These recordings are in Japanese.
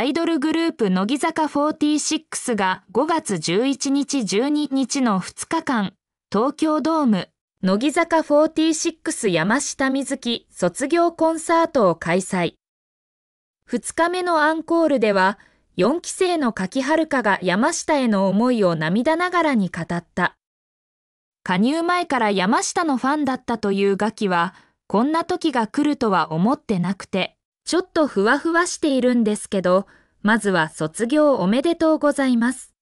アイドルグループ乃木坂46が5月11日12日の2日間、東京ドーム、乃木坂46山下美月卒業コンサートを開催。2日目のアンコールでは、4期生の柿香が山下への思いを涙ながらに語った。加入前から山下のファンだったというガキは、こんな時が来るとは思ってなくて、ちょっとふわふわしているんですけど、まずは卒業おめでとうございます。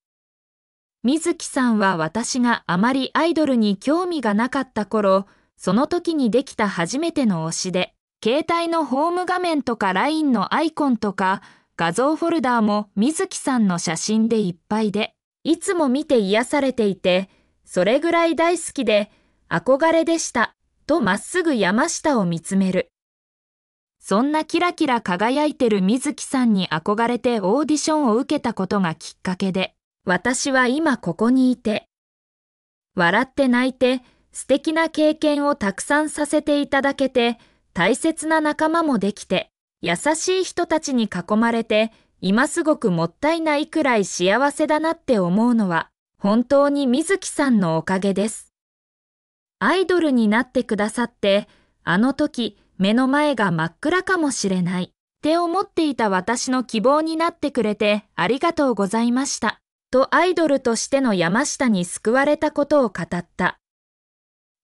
水木さんは私があまりアイドルに興味がなかった頃、その時にできた初めての推しで、携帯のホーム画面とか LINE のアイコンとか、画像フォルダーも水木さんの写真でいっぱいで、いつも見て癒されていて、それぐらい大好きで、憧れでした、とまっすぐ山下を見つめる。そんなキラキラ輝いてる水木さんに憧れてオーディションを受けたことがきっかけで、私は今ここにいて、笑って泣いて素敵な経験をたくさんさせていただけて、大切な仲間もできて、優しい人たちに囲まれて、今すごくもったいないくらい幸せだなって思うのは、本当に水木さんのおかげです。アイドルになってくださって、あの時、目の前が真っ暗かもしれないって思っていた私の希望になってくれてありがとうございました。とアイドルとしての山下に救われたことを語った。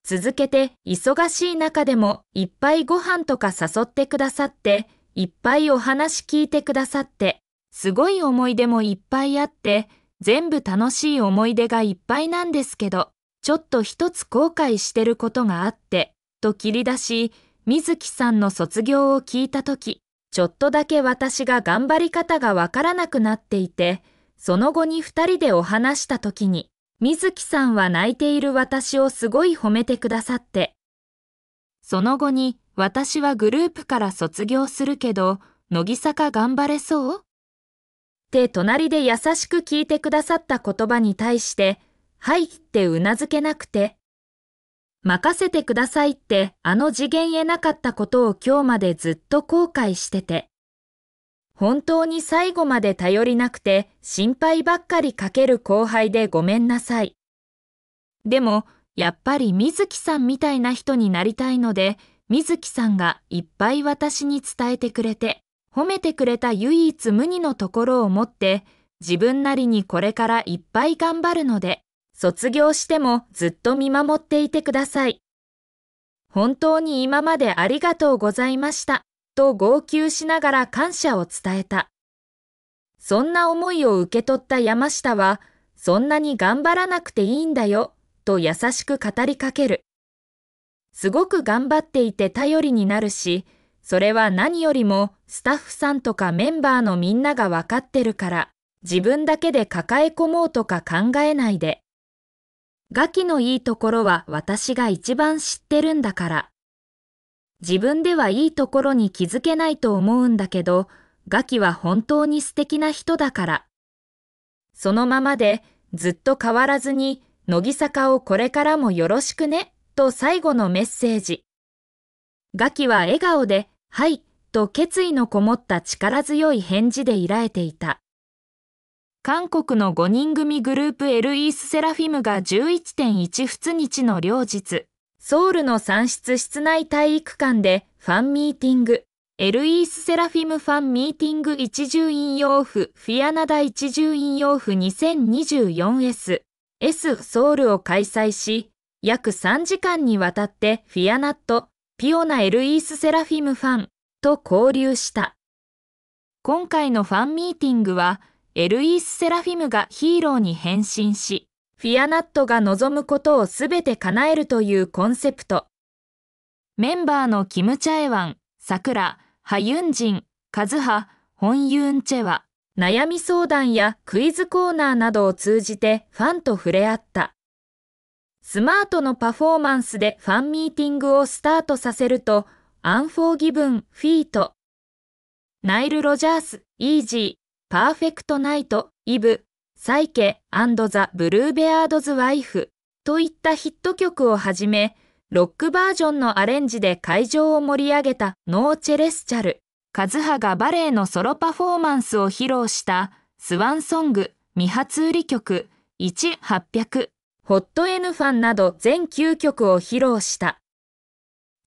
続けて忙しい中でもいっぱいご飯とか誘ってくださって、いっぱいお話聞いてくださって、すごい思い出もいっぱいあって、全部楽しい思い出がいっぱいなんですけど、ちょっと一つ後悔してることがあって、と切り出し、水木さんの卒業を聞いたとき、ちょっとだけ私が頑張り方がわからなくなっていて、その後に二人でお話したときに、水木さんは泣いている私をすごい褒めてくださって。その後に、私はグループから卒業するけど、乃木坂頑張れそうって隣で優しく聞いてくださった言葉に対して、はいってうなずけなくて、任せてくださいってあの次元へなかったことを今日までずっと後悔してて。本当に最後まで頼りなくて心配ばっかりかける後輩でごめんなさい。でも、やっぱり水木さんみたいな人になりたいので、水木さんがいっぱい私に伝えてくれて、褒めてくれた唯一無二のところを持って、自分なりにこれからいっぱい頑張るので、卒業してもずっと見守っていてください。本当に今までありがとうございましたと号泣しながら感謝を伝えた。そんな思いを受け取った山下は、そんなに頑張らなくていいんだよと優しく語りかける。すごく頑張っていて頼りになるし、それは何よりもスタッフさんとかメンバーのみんながわかってるから、自分だけで抱え込もうとか考えないで。ガキのいいところは私が一番知ってるんだから。自分ではいいところに気づけないと思うんだけど、ガキは本当に素敵な人だから。そのままでずっと変わらずに、乃木坂をこれからもよろしくね、と最後のメッセージ。ガキは笑顔で、はい、と決意のこもった力強い返事でいられていた。韓国の5人組グループエルイースセラフィムが1 1 1仏日の両日、ソウルの産出室内体育館でファンミーティング、エルイースセラフィムファンミーティング一重引用譜フィアナダ一重引用譜 2024S、S ソウルを開催し、約3時間にわたってフィアナット、ピオナエルイースセラフィムファンと交流した。今回のファンミーティングは、エルイース・セラフィムがヒーローに変身し、フィアナットが望むことをすべて叶えるというコンセプト。メンバーのキム・チャエワン、ラ、ハユンジン、カズハ、ホン・ユン・チェは、悩み相談やクイズコーナーなどを通じてファンと触れ合った。スマートのパフォーマンスでファンミーティングをスタートさせると、アンフォーギブン、フィート。ナイル・ロジャース、イージー。パーフェクトナイト、イブ、サイケザ・ブルーベアードズ・ワイフといったヒット曲をはじめ、ロックバージョンのアレンジで会場を盛り上げたノーチェレスチャル、カズハがバレエのソロパフォーマンスを披露したスワンソング、未発売曲、1800、ホットエヌファンなど全9曲を披露した。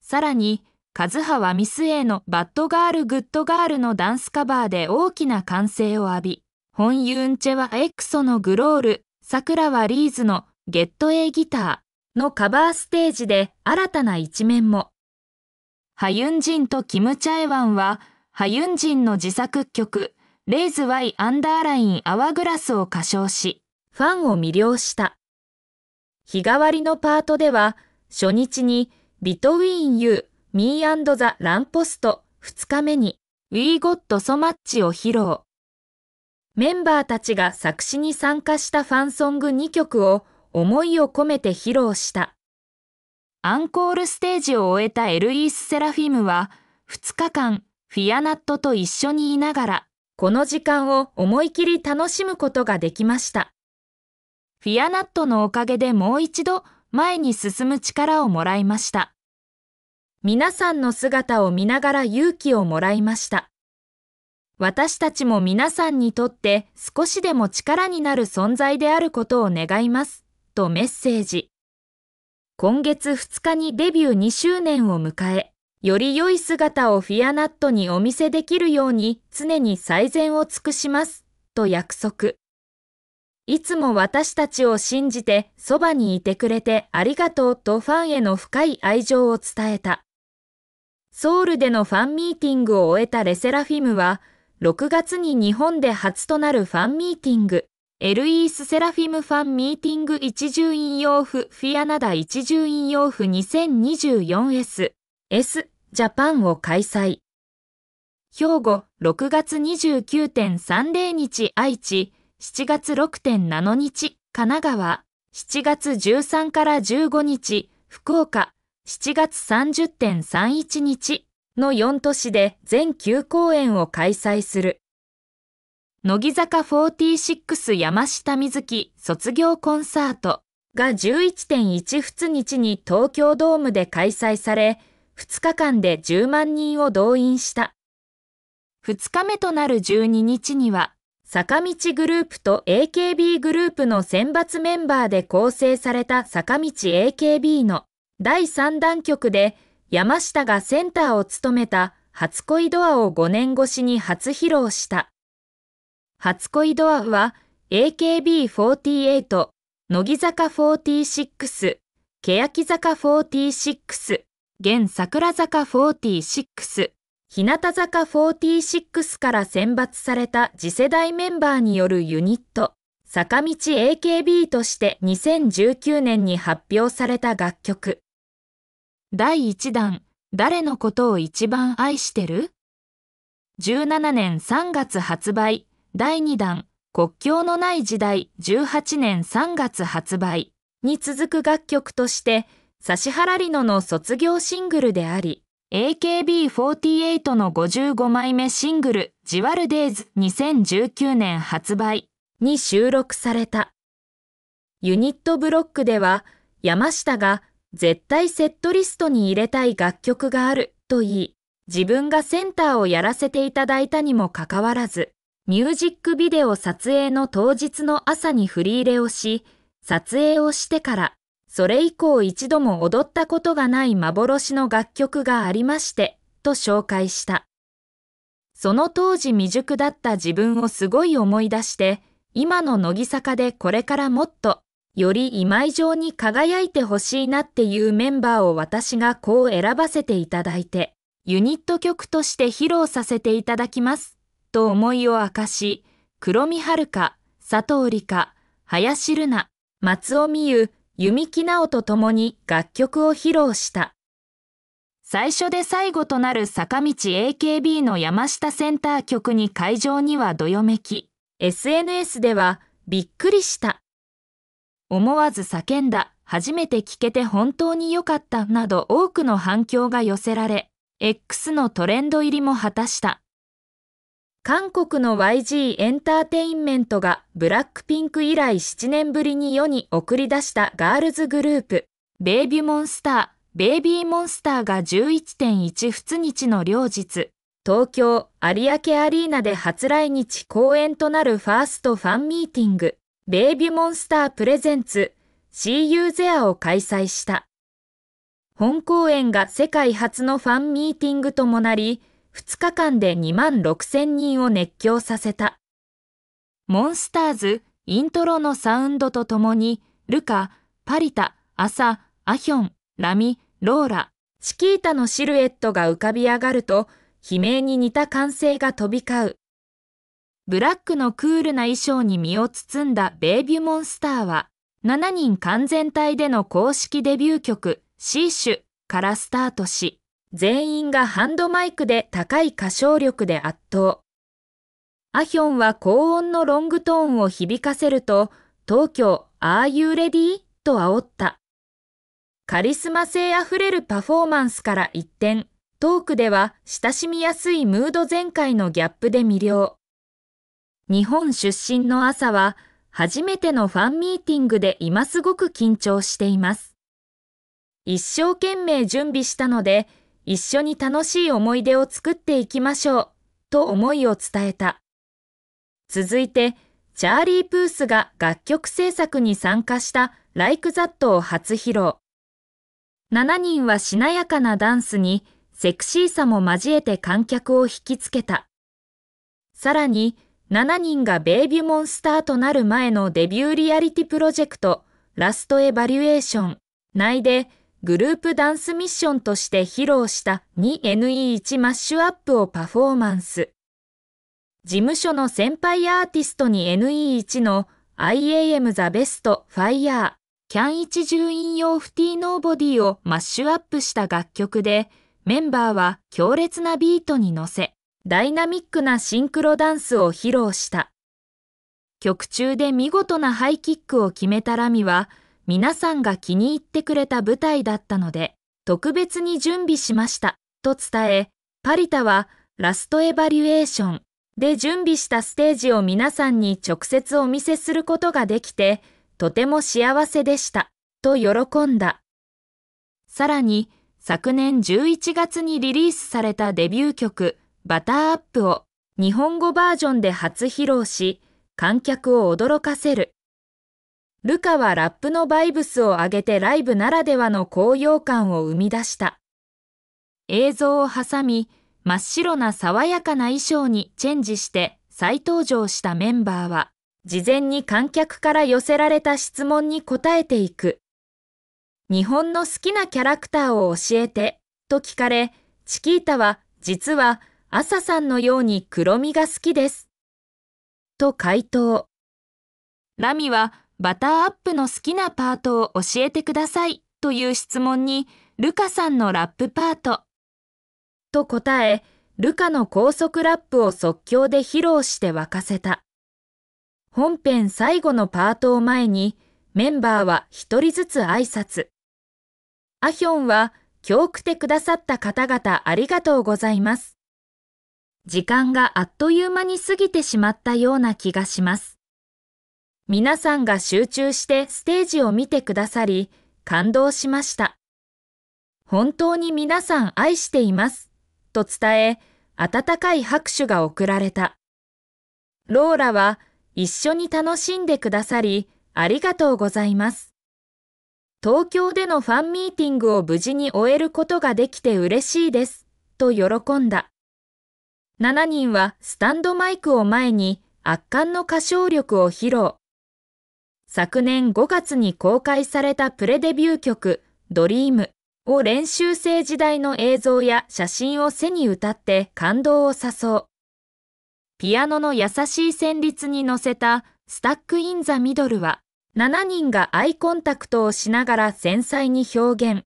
さらに、和葉ミス A のバッドガールグッドガールのダンスカバーで大きな歓声を浴び、ホンユンチェはエクソのグロール、桜はリーズのゲット A ギターのカバーステージで新たな一面も。ハユンジンとキムチャエワンは、ハユンジンの自作曲、レイズ・ワイ・アンダーライン・アワグラスを歌唱し、ファンを魅了した。日替わりのパートでは、初日にビトウィーン・ユー、Me and the ランポスト2日目に We Got So Much を披露。メンバーたちが作詞に参加したファンソング2曲を思いを込めて披露した。アンコールステージを終えたエルイース・セラフィムは2日間フィアナットと一緒にいながらこの時間を思い切り楽しむことができました。フィアナットのおかげでもう一度前に進む力をもらいました。皆さんの姿を見ながら勇気をもらいました。私たちも皆さんにとって少しでも力になる存在であることを願います。とメッセージ。今月2日にデビュー2周年を迎え、より良い姿をフィアナットにお見せできるように常に最善を尽くします。と約束。いつも私たちを信じてそばにいてくれてありがとうとファンへの深い愛情を伝えた。ソウルでのファンミーティングを終えたレセラフィムは、6月に日本で初となるファンミーティング、エルイースセラフィムファンミーティング一重引用譜フィアナダ一重引用譜 2024S、S、ジャパンを開催。兵庫6月29.30日愛知、7月6.7日神奈川、7月13から15日福岡、7月30.31日の4都市で全9公演を開催する。乃木坂46山下美月卒業コンサートが11.12日に東京ドームで開催され、2日間で10万人を動員した。2日目となる12日には、坂道グループと AKB グループの選抜メンバーで構成された坂道 AKB の第3弾曲で山下がセンターを務めた初恋ドアを5年越しに初披露した。初恋ドアは AKB48、乃木坂46、欅坂46、現桜坂46、日向坂46から選抜された次世代メンバーによるユニット、坂道 AKB として2019年に発表された楽曲。第1弾、誰のことを一番愛してる ?17 年3月発売、第2弾、国境のない時代、18年3月発売に続く楽曲として、指原里乃の卒業シングルであり、AKB48 の55枚目シングル、ジワルデイズ2019年発売に収録された。ユニットブロックでは、山下が絶対セットリストに入れたい楽曲があると言い、自分がセンターをやらせていただいたにもかかわらず、ミュージックビデオ撮影の当日の朝に振り入れをし、撮影をしてから、それ以降一度も踊ったことがない幻の楽曲がありまして、と紹介した。その当時未熟だった自分をすごい思い出して、今の乃木坂でこれからもっとより今以上に輝いてほしいなっていうメンバーを私がこう選ばせていただいて、ユニット曲として披露させていただきます。と思いを明かし、黒見香、佐藤理香、林瑠奈、松尾美優、弓木直と共に楽曲を披露した。最初で最後となる坂道 AKB の山下センター曲に会場にはどよめき、SNS ではびっくりした思わず叫んだ、初めて聞けて本当に良かったなど多くの反響が寄せられ、X のトレンド入りも果たした。韓国の YG エンターテインメントがブラックピンク以来7年ぶりに世に送り出したガールズグループ、ベイビーモンスター、ベイビーモンスターが11.12日の両日、東京有明アリーナで初来日公演となるファーストファンミーティング。ベイビーモンスタープレゼンツ c u ゼアを開催した。本公演が世界初のファンミーティングともなり、2日間で2万6000人を熱狂させた。モンスターズ、イントロのサウンドとともに、ルカ、パリタ、アサ、アヒョン、ラミ、ローラ、チキータのシルエットが浮かび上がると、悲鳴に似た歓声が飛び交う。ブラックのクールな衣装に身を包んだベイビュモンスターは、7人完全体での公式デビュー曲、シーシュからスタートし、全員がハンドマイクで高い歌唱力で圧倒。アヒョンは高音のロングトーンを響かせると、東京、Are You Ready? と煽った。カリスマ性あふれるパフォーマンスから一転、トークでは親しみやすいムード全開のギャップで魅了。日本出身の朝は、初めてのファンミーティングで今すごく緊張しています。一生懸命準備したので、一緒に楽しい思い出を作っていきましょう、と思いを伝えた。続いて、チャーリー・プースが楽曲制作に参加した Like That を初披露。7人はしなやかなダンスにセクシーさも交えて観客を引きつけた。さらに、7人がベイビュモンスターとなる前のデビューリアリティプロジェクトラストエバリュエーション内でグループダンスミッションとして披露した 2NE1 マッシュアップをパフォーマンス。事務所の先輩アーティストに NE1 の IAM The Best Fire Can 一重引用 FT Nobody をマッシュアップした楽曲でメンバーは強烈なビートに乗せダイナミックなシンクロダンスを披露した。曲中で見事なハイキックを決めたラミは、皆さんが気に入ってくれた舞台だったので、特別に準備しました、と伝え、パリタはラストエバリュエーションで準備したステージを皆さんに直接お見せすることができて、とても幸せでした、と喜んだ。さらに、昨年11月にリリースされたデビュー曲、バターアップを日本語バージョンで初披露し、観客を驚かせる。ルカはラップのバイブスを上げてライブならではの高揚感を生み出した。映像を挟み、真っ白な爽やかな衣装にチェンジして再登場したメンバーは、事前に観客から寄せられた質問に答えていく。日本の好きなキャラクターを教えてと聞かれ、チキータは実は朝さんのように黒みが好きです。と回答。ラミはバターアップの好きなパートを教えてくださいという質問に、ルカさんのラップパート。と答え、ルカの高速ラップを即興で披露して沸かせた。本編最後のパートを前に、メンバーは一人ずつ挨拶。アヒョンは、今日来てくださった方々ありがとうございます。時間があっという間に過ぎてしまったような気がします。皆さんが集中してステージを見てくださり、感動しました。本当に皆さん愛しています。と伝え、温かい拍手が送られた。ローラは一緒に楽しんでくださり、ありがとうございます。東京でのファンミーティングを無事に終えることができて嬉しいです。と喜んだ。7人はスタンドマイクを前に圧巻の歌唱力を披露。昨年5月に公開されたプレデビュー曲、ドリームを練習生時代の映像や写真を背に歌って感動を誘う。ピアノの優しい旋律に乗せたスタックインザミドルは7人がアイコンタクトをしながら繊細に表現。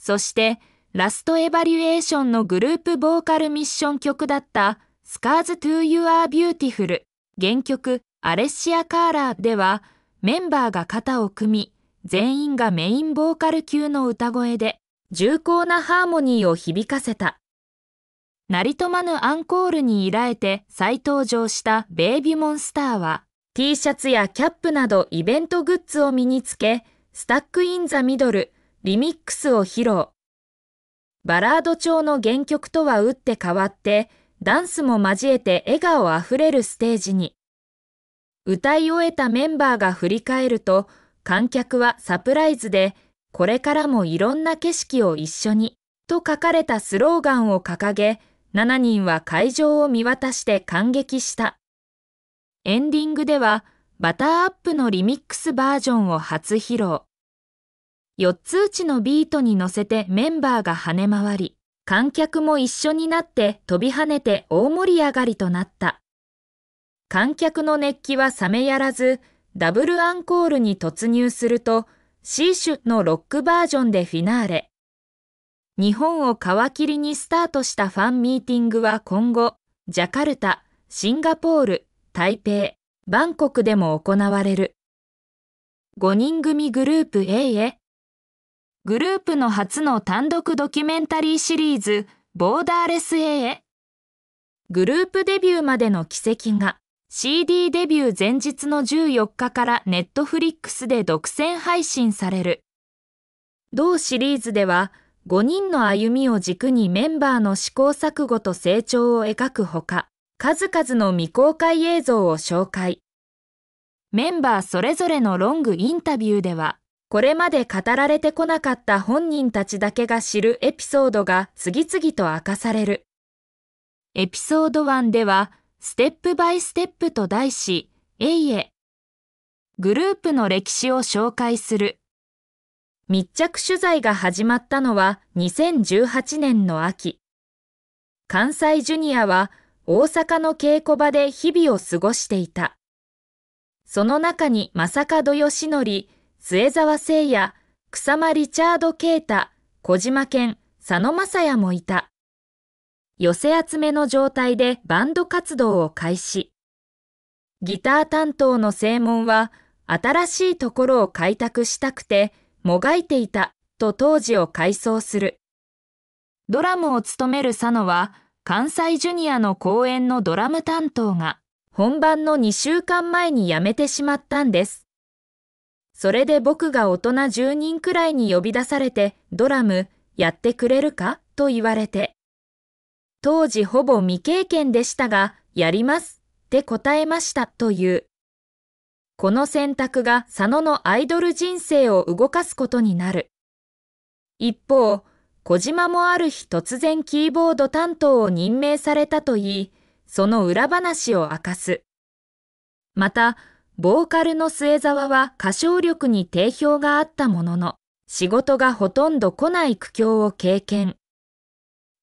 そしてラストエバリュエーションのグループボーカルミッション曲だったスカー s to You Are Beautiful 原曲アレッシア・カーラーではメンバーが肩を組み全員がメインボーカル級の歌声で重厚なハーモニーを響かせた。なりとまぬアンコールに依頼て再登場したベイビーモンスターは T シャツやキャップなどイベントグッズを身につけスタックインザミドルリミックスを披露。バラード調の原曲とは打って変わって、ダンスも交えて笑顔あふれるステージに。歌い終えたメンバーが振り返ると、観客はサプライズで、これからもいろんな景色を一緒に、と書かれたスローガンを掲げ、7人は会場を見渡して感激した。エンディングでは、バターアップのリミックスバージョンを初披露。4つ打ちのビートに乗せてメンバーが跳ね回り、観客も一緒になって飛び跳ねて大盛り上がりとなった。観客の熱気は冷めやらず、ダブルアンコールに突入すると、シーシュのロックバージョンでフィナーレ。日本を皮切りにスタートしたファンミーティングは今後、ジャカルタ、シンガポール、台北、バンコクでも行われる。5人組グループ A へグループの初の単独ドキュメンタリーシリーズボーダーレス A へグループデビューまでの軌跡が CD デビュー前日の14日からネットフリックスで独占配信される同シリーズでは5人の歩みを軸にメンバーの試行錯誤と成長を描くほか数々の未公開映像を紹介メンバーそれぞれのロングインタビューではこれまで語られてこなかった本人たちだけが知るエピソードが次々と明かされる。エピソード1では、ステップバイステップと題し、エイエ。グループの歴史を紹介する。密着取材が始まったのは2018年の秋。関西ジュニアは大阪の稽古場で日々を過ごしていた。その中にまさかよしのり、末沢聖也、草間リチャード・啓太、小島健、佐野正也もいた。寄せ集めの状態でバンド活動を開始。ギター担当の正門は、新しいところを開拓したくて、もがいていたと当時を回想する。ドラムを務める佐野は、関西ジュニアの公演のドラム担当が、本番の2週間前に辞めてしまったんです。それで僕が大人10人くらいに呼び出されて、ドラム、やってくれるかと言われて。当時ほぼ未経験でしたが、やりますって答えましたという。この選択が佐野のアイドル人生を動かすことになる。一方、小島もある日突然キーボード担当を任命されたといい、その裏話を明かす。また、ボーカルの末沢は歌唱力に定評があったものの、仕事がほとんど来ない苦境を経験。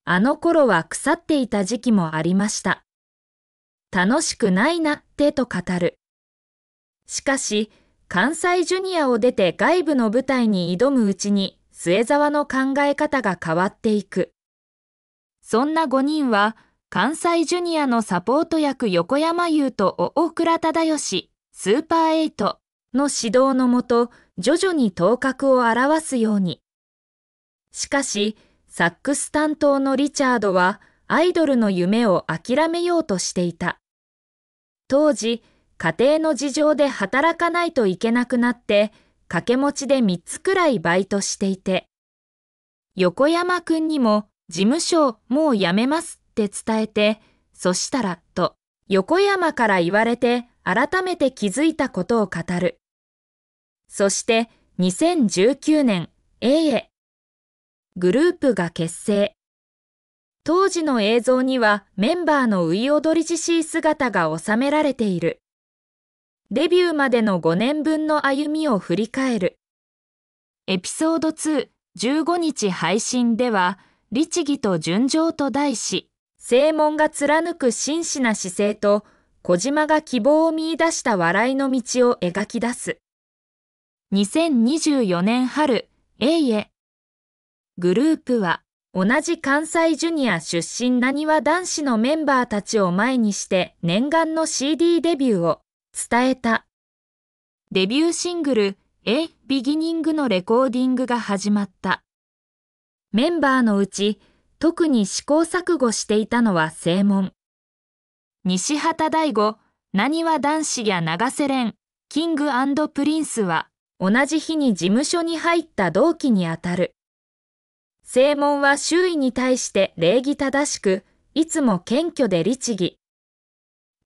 あの頃は腐っていた時期もありました。楽しくないなってと語る。しかし、関西ジュニアを出て外部の舞台に挑むうちに、末沢の考え方が変わっていく。そんな5人は、関西ジュニアのサポート役横山優と大倉忠義、スーパー8の指導のもと徐々に頭角を表すように。しかし、サックス担当のリチャードはアイドルの夢を諦めようとしていた。当時、家庭の事情で働かないといけなくなって、掛け持ちで3つくらいバイトしていて、横山くんにも事務所もう辞めますって伝えて、そしたらと横山から言われて改めて気づいたことを語る。そして2019年 A へグループが結成。当時の映像にはメンバーのい踊りじしい姿が収められている。デビューまでの5年分の歩みを振り返る。エピソード2、15日配信では、律儀と純情と題し、正門が貫く真摯な姿勢と、小島が希望を見出した笑いの道を描き出す。2024年春、えいえ。グループは、同じ関西ジュニア出身なにわ男子のメンバーたちを前にして念願の CD デビューを伝えた。デビューシングル、A Beginning のレコーディングが始まった。メンバーのうち、特に試行錯誤していたのは正門。西畑大吾、なにわ男子や長瀬廉、キングプリンスは同じ日に事務所に入った同期にあたる。正門は周囲に対して礼儀正しく、いつも謙虚で律儀。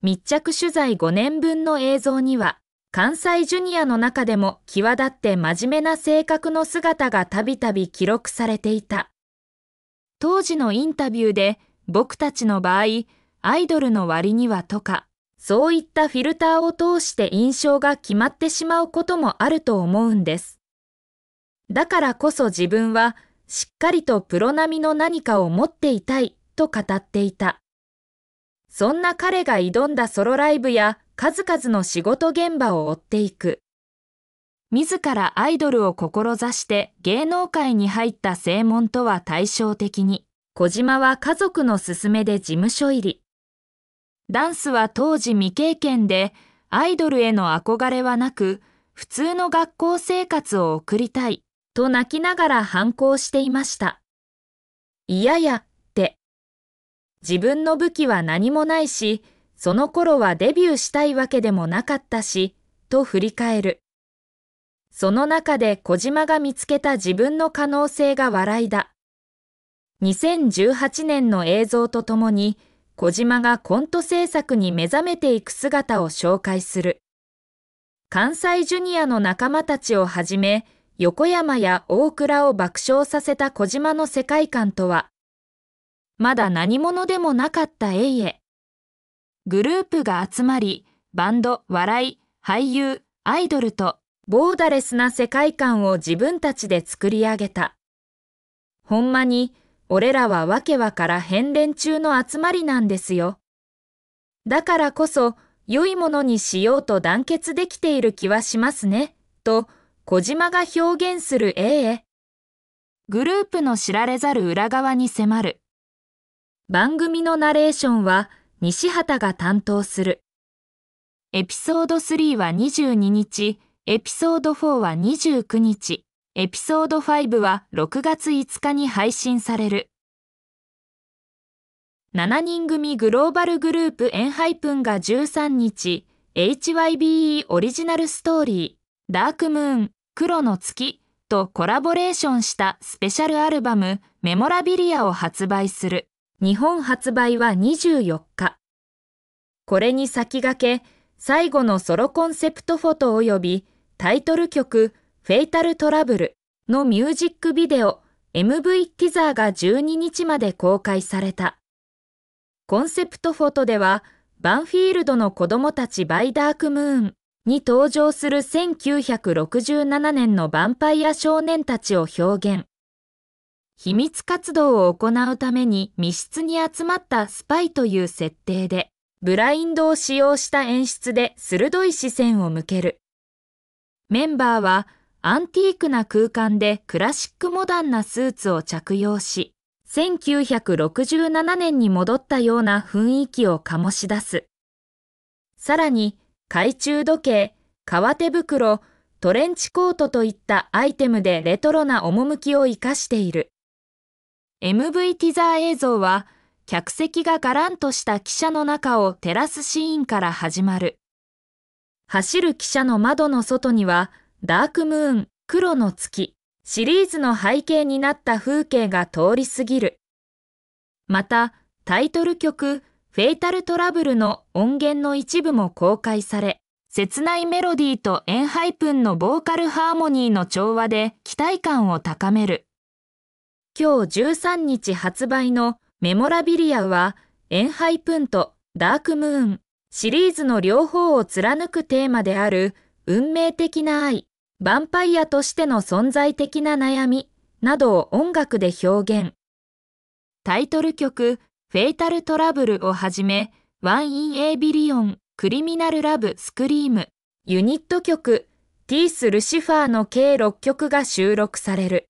密着取材5年分の映像には、関西ジュニアの中でも際立って真面目な性格の姿がたびたび記録されていた。当時のインタビューで僕たちの場合、アイドルの割にはとか、そういったフィルターを通して印象が決まってしまうこともあると思うんです。だからこそ自分はしっかりとプロ並みの何かを持っていたいと語っていた。そんな彼が挑んだソロライブや数々の仕事現場を追っていく。自らアイドルを志して芸能界に入った正門とは対照的に、小島は家族の勧めで事務所入り。ダンスは当時未経験で、アイドルへの憧れはなく、普通の学校生活を送りたい、と泣きながら反抗していました。いやや、って。自分の武器は何もないし、その頃はデビューしたいわけでもなかったし、と振り返る。その中で小島が見つけた自分の可能性が笑いだ。2018年の映像とともに、小島がコント制作に目覚めていく姿を紹介する。関西ジュニアの仲間たちをはじめ、横山や大倉を爆笑させた小島の世界観とは、まだ何者でもなかったエイエ。グループが集まり、バンド、笑い、俳優、アイドルと、ボーダレスな世界観を自分たちで作り上げた。ほんまに、俺らはわけわから変連中の集まりなんですよ。だからこそ、良いものにしようと団結できている気はしますね、と小島が表現する A へ。グループの知られざる裏側に迫る。番組のナレーションは西畑が担当する。エピソード3は22日、エピソード4は29日。エピソード5は6月5日に配信される。7人組グローバルグループエンハイプンが13日、HYBE オリジナルストーリー、ダークムーン、黒の月とコラボレーションしたスペシャルアルバム、メモラビリアを発売する。日本発売は24日。これに先駆け、最後のソロコンセプトフォト及びタイトル曲、フェイタルトラブルのミュージックビデオ MV ティザーが12日まで公開された。コンセプトフォトでは、バンフィールドの子供たちバイダークムーンに登場する1967年のヴァンパイア少年たちを表現。秘密活動を行うために密室に集まったスパイという設定で、ブラインドを使用した演出で鋭い視線を向ける。メンバーはアンティークな空間でクラシックモダンなスーツを着用し、1967年に戻ったような雰囲気を醸し出す。さらに、懐中時計、革手袋、トレンチコートといったアイテムでレトロな趣を生かしている。MV ティザー映像は、客席がガランとした汽車の中を照らすシーンから始まる。走る汽車の窓の外には、ダークムーン、黒の月シリーズの背景になった風景が通り過ぎる。また、タイトル曲、フェイタルトラブルの音源の一部も公開され、切ないメロディーとエンハイプンのボーカルハーモニーの調和で期待感を高める。今日13日発売のメモラビリアは、エンハイプンとダークムーンシリーズの両方を貫くテーマである運命的な愛、ヴァンパイアとしての存在的な悩みなどを音楽で表現。タイトル曲、フェイタルトラブルをはじめ、ワン・イン・エイ・ビリオン、クリミナル・ラブ・スクリーム、ユニット曲、ティース・ルシファーの計6曲が収録される。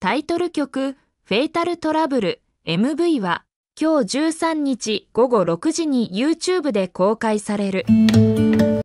タイトル曲、フェイタルトラブル MV は今日13日午後6時に YouTube で公開される。